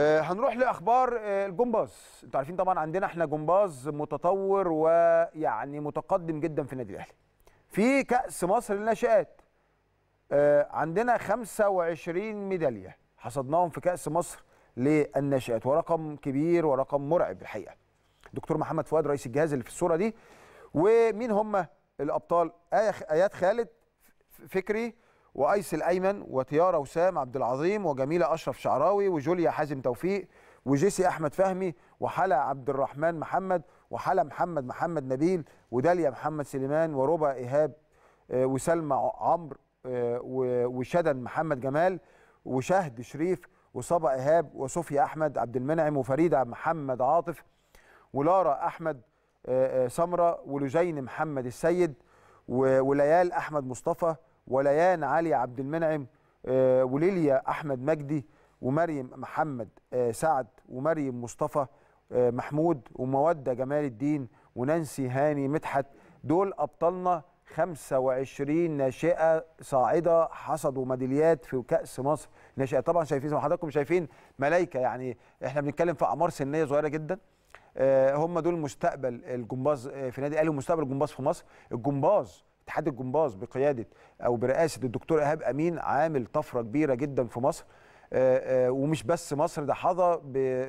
آه، هنروح لاخبار آه، الجمباز انتوا عارفين طبعا عندنا احنا جمباز متطور ويعني متقدم جدا في النادي الاهلي في كاس مصر للناشئات آه، عندنا 25 ميداليه حصدناهم في كاس مصر للناشئات ورقم كبير ورقم مرعب الحقيقه دكتور محمد فؤاد رئيس الجهاز اللي في الصوره دي ومين هم الابطال آية ايات خالد فكري وايس الايمن وتيارا وسام عبد العظيم وجميله اشرف شعراوي وجوليا حازم توفيق وجيسي احمد فهمي وحلا عبد الرحمن محمد وحلا محمد محمد نبيل وداليا محمد سليمان وربا ايهاب آه، وسلمى عمرو آه، وشدن محمد جمال وشهد شريف وصبا ايهاب وصوفيا احمد عبد المنعم وفريده محمد عاطف ولارا احمد آه، سمره ولجين محمد السيد وليال احمد مصطفى وليان علي عبد المنعم آه، وليليا احمد مجدي ومريم محمد آه، سعد ومريم مصطفى آه، محمود وموده جمال الدين ونانسي هاني مدحت دول ابطالنا 25 ناشئه صاعده حصدوا ميداليات في كاس مصر ناشئه طبعا شايفين زي ما حضراتكم شايفين ملايكه يعني احنا بنتكلم في اعمار سنيه صغيره جدا هم دول مستقبل الجمباز في نادي الاهلي ومستقبل الجمباز في مصر الجمباز اتحاد الجمباز بقياده او برئاسه الدكتور ايهاب امين عامل طفره كبيره جدا في مصر آه، آه، ومش بس مصر ده حظى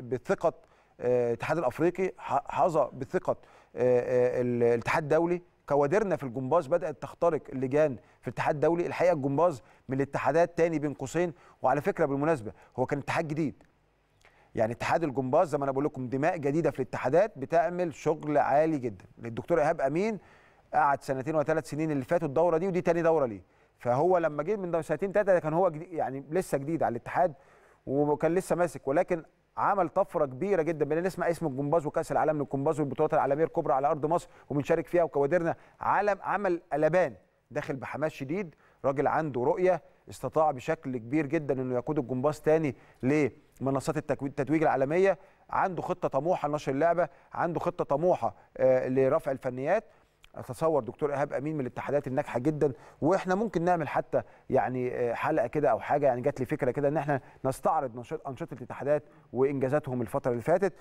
بثقه الاتحاد آه، الافريقي حظى بثقه الاتحاد الدولي كوادرنا في الجمباز بدات تخترق اللجان في الاتحاد الدولي الحقيقه الجمباز من الاتحادات تاني بين قوسين وعلى فكره بالمناسبه هو كان اتحاد جديد يعني اتحاد الجمباز زي ما انا بقول لكم دماء جديده في الاتحادات بتعمل شغل عالي جدا الدكتور ايهاب امين قعد سنتين وثلاث سنين اللي فاتوا الدوره دي ودي تاني دوره ليه فهو لما جه من سنتين ثلاثه كان هو جديد يعني لسه جديد على الاتحاد وكان لسه ماسك ولكن عمل طفره كبيره جدا بقينا نسمع اسم الجمباز وكاس العالم للجمباز والبطولات العالميه الكبرى على ارض مصر وبنشارك فيها وكوادرنا عالم عمل قلبان داخل بحماس شديد راجل عنده رؤيه استطاع بشكل كبير جدا انه يقود الجمباز تاني لمنصات التتويج العالميه عنده خطه طموحه لنشر اللعبه عنده خطه طموحه آه، لرفع الفنيات اتصور دكتور ايهاب امين من الاتحادات الناجحه جدا واحنا ممكن نعمل حتى يعني آه، حلقه كده او حاجه يعني جات لي فكره كده ان احنا نستعرض انشطه الاتحادات وانجازاتهم الفتره اللي فاتت